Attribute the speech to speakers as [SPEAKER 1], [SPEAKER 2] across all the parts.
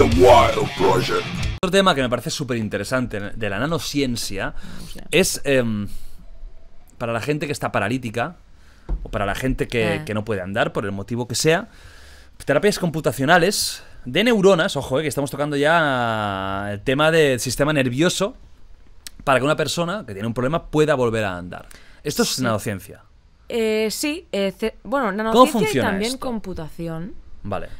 [SPEAKER 1] Otro tema que me parece súper interesante de la nanociencia es em, para la gente que está paralítica o para la gente ah. que, no puede andar por el motivo que sea, terapias computacionales de neuronas, ojo, eh, que estamos tocando ya el tema del sistema nervioso para que una persona que tiene un problema pueda volver a andar. Esto es nanociencia.
[SPEAKER 2] Eh, sí, eh, bueno, nanociencia funciona y también computación.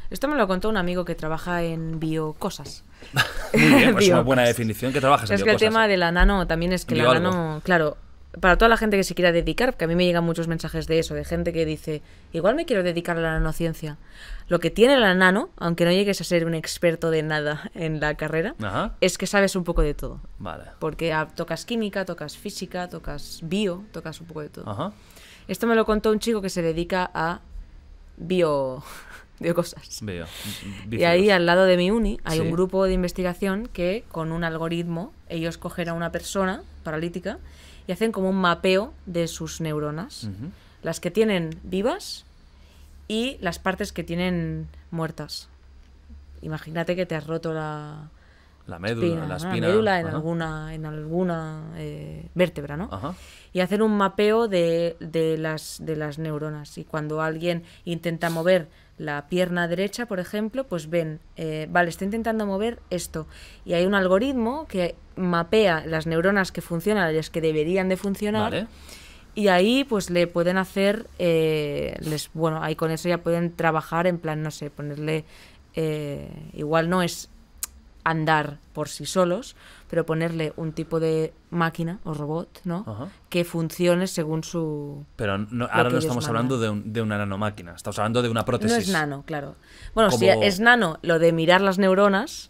[SPEAKER 2] Esto me lo contó un amigo que trabaja en biocosas. Muy bien, pues es una buena definición que trabajas en Es que el tema de la nano también es que la nano, claro, para toda la gente que se quiera dedicar, porque a mí me llegan muchos mensajes de eso, de gente que dice, igual me quiero dedicar a la nanociencia. Lo que tiene la nano, aunque no llegues a ser un experto de nada en la carrera, es que sabes un poco de todo. Vale. Porque ah, tocas química, tocas física, tocas bio, tocas un poco de todo. Esto me lo contó un chico que se dedica a bio cosas. Y ahí al lado de mi uni hay un grupo de investigación que con un algoritmo ellos cogen a una persona paralítica y hacen como un mapeo de sus neuronas, las que tienen vivas y las partes que tienen muertas. Imagínate que te has roto la, la médula, la espina. en alguna, en alguna eh, vértebra, ¿no? Y hacer un mapeo de, las, de las neuronas. Y cuando alguien intenta mover la pierna derecha, por ejemplo, pues ven, eh, vale, está intentando mover esto. Y hay un algoritmo que mapea las neuronas que funcionan las que deberían de funcionar. Y ahí pues le pueden hacer, eh, les, bueno, ahí con eso ya pueden trabajar en plan, no sé, ponerle, igual no es andar por sí solos, pero ponerle un tipo de máquina o robot, ¿no? Que funcione según su... Pero ahora no estamos hablando
[SPEAKER 1] de, una nanomáquina, estamos hablando de una prótesis. No es nano, claro. Bueno, si es
[SPEAKER 2] nano lo de mirar las neuronas.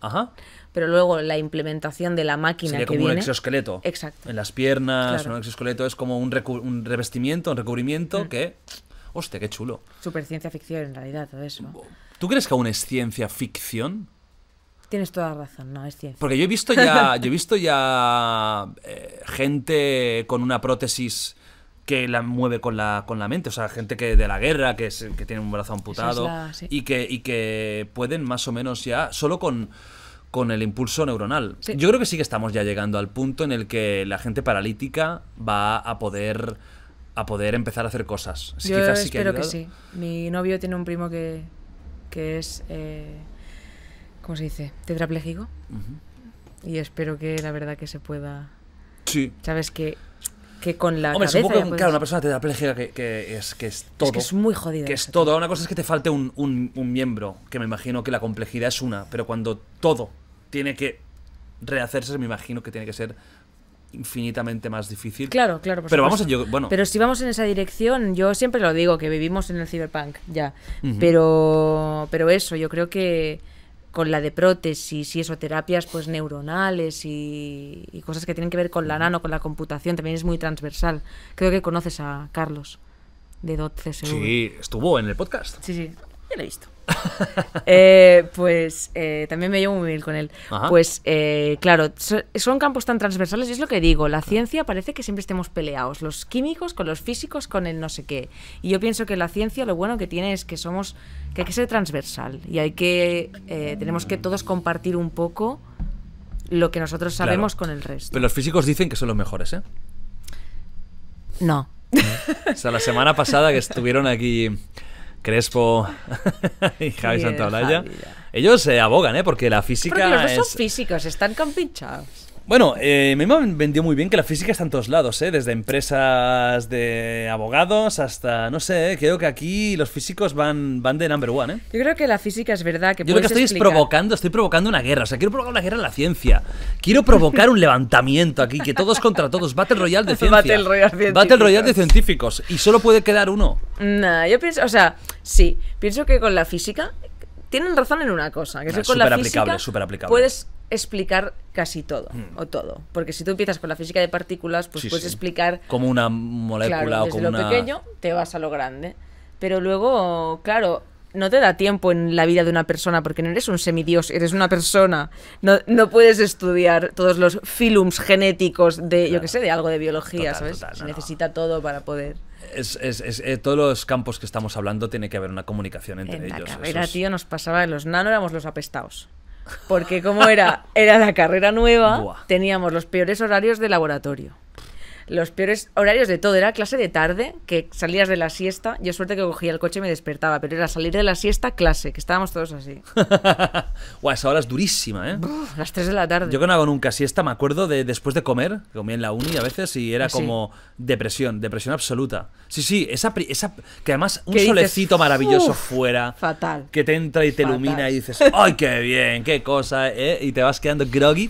[SPEAKER 2] pero luego la implementación de la máquina Sería como un
[SPEAKER 1] exoesqueleto. Exacto. En las piernas, un exoesqueleto es como un, revestimiento, un recubrimiento mm. que... Hostia, qué chulo.
[SPEAKER 2] Super ciencia ficción en realidad todo eso.
[SPEAKER 1] ¿Tú crees que aún es ciencia ficción?
[SPEAKER 2] Tienes toda la razón, no, es cierto. Porque yo he visto ya, yo he
[SPEAKER 1] visto ya eh, gente con una prótesis que la mueve con la, con la mente, o sea, gente que de la guerra, que, es, que tiene un brazo amputado y, que, que pueden más o menos ya, solo con, con el impulso neuronal. Yo creo que sí que estamos ya llegando al punto en el que la gente paralítica va a poder a poder empezar a hacer cosas.
[SPEAKER 2] Yo espero que, que, sí. Mi novio tiene un primo que, que es... Eh, ¿cómo se dice? Tetrapléjico. Y espero que la verdad que se pueda... Sí. ¿Sabes? Que, que con la cabeza claro, una persona
[SPEAKER 1] tetrapléjica que, es, que todo. Es que es muy jodida. Que es todo. Una cosa es que te falte un, miembro, que me imagino que la complejidad es una, pero cuando todo tiene que rehacerse, me imagino que tiene que ser infinitamente más difícil. Claro, claro. pero vamos, bueno. Pero si
[SPEAKER 2] vamos en esa dirección, yo siempre lo digo que vivimos en el cyberpunk, ya. Pero, pero eso, yo creo que con la de prótesis y eso, terapias pues neuronales y, cosas que tienen que ver con la nano, con la computación, también es muy transversal. Creo que conoces a Carlos de DOT CSU. Sí, estuvo en el podcast. Sí, sí he visto. Eh, pues eh, también me llevo muy bien con él. Pues eh, claro, son campos tan transversales, y es lo que digo, la ciencia parece que siempre estemos peleados, los químicos con los físicos, con el no sé qué. Y yo pienso que la ciencia lo bueno que tiene es que somos, que hay que ser transversal y hay que, tenemos que todos compartir un poco lo que nosotros sabemos con el resto. Pero
[SPEAKER 1] los físicos dicen que son los mejores, ¿eh? No. o sea, la semana pasada que estuvieron aquí Crespo y Javi Santaolalla. Ellos se abogan, ¿eh? Porque la física. los son
[SPEAKER 2] físicos, están compinchados.
[SPEAKER 1] Bueno, eh, me vendió muy bien que la física está en todos lados, ¿eh? desde empresas de abogados hasta, no sé, eh, creo que aquí los físicos van, van de number one. ¿eh?
[SPEAKER 2] Yo creo que la física es verdad que... Yo creo que estoy
[SPEAKER 1] provocando, estoy provocando una guerra, o sea, quiero provocar una guerra en la ciencia, quiero provocar un levantamiento aquí, que todos contra todos, Battle Royale de ciencia. Battle Royale, de científicos, y solo puede quedar
[SPEAKER 2] uno. Nah, yo pienso, o sea, sí, pienso que con la física tienen razón en una cosa, que es con la física aplicable. puedes explicar casi todo mm. o todo porque si tú empiezas con la física de partículas pues puedes explicar
[SPEAKER 1] como una molécula o desde como lo pequeño
[SPEAKER 2] te vas a lo grande pero luego claro no te da tiempo en la vida de una persona porque no eres un semidios, eres una persona. No, no puedes estudiar todos los filums genéticos de, yo que sé, de algo de biología, necesita todo para poder. Es, eh,
[SPEAKER 1] todos los campos que estamos hablando tiene que haber una comunicación entre ellos. La
[SPEAKER 2] tío, nos pasaba en los nano, éramos los apestados porque como era, era la carrera nueva, teníamos los peores horarios de laboratorio los peores horarios de todo. Era clase de tarde, que salías de la siesta. Yo suerte que cogía el coche y me despertaba, pero era salir de la siesta, clase, que estábamos todos así.
[SPEAKER 1] Guau, esa hora es durísima, ¿eh?
[SPEAKER 2] las 3 de la tarde. Yo que
[SPEAKER 1] no hago nunca siesta, me acuerdo de después de comer, que comía en la uni a veces, y era ah, como depresión, depresión absoluta. Sí, sí, esa, esa que además un solecito maravilloso fuera. Fatal. Que te entra y te ilumina y dices, ¡ay, qué bien! ¡Qué cosa! ¿eh? Y te vas quedando groggy.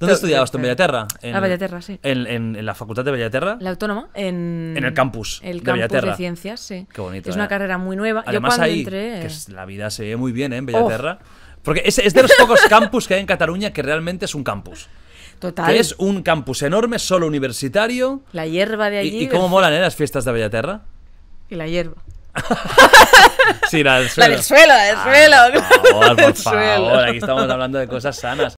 [SPEAKER 1] ¿Dónde estudiabas eh, tú en Bellaterra? En, la Bellaterra, sí. En, la Facultad de Bellaterra? La
[SPEAKER 2] Autónoma, en, el campus. El campus de Ciencias, sí. Qué bonito. es una eh. carrera muy nueva. Además, Yo ahí, entré, que eh,
[SPEAKER 1] la vida se ve muy bien en Bellaterra. Porque es, de los pocos campus que hay en Cataluña que realmente es un campus. Total. es un campus enorme, solo universitario.
[SPEAKER 2] La hierba de allí. ¿Y, cómo
[SPEAKER 1] molan las fiestas de Bellaterra?
[SPEAKER 2] Y la hierba.
[SPEAKER 1] sí, la del suelo. La del suelo, ah, del suelo. por favor, aquí estamos hablando de cosas sanas.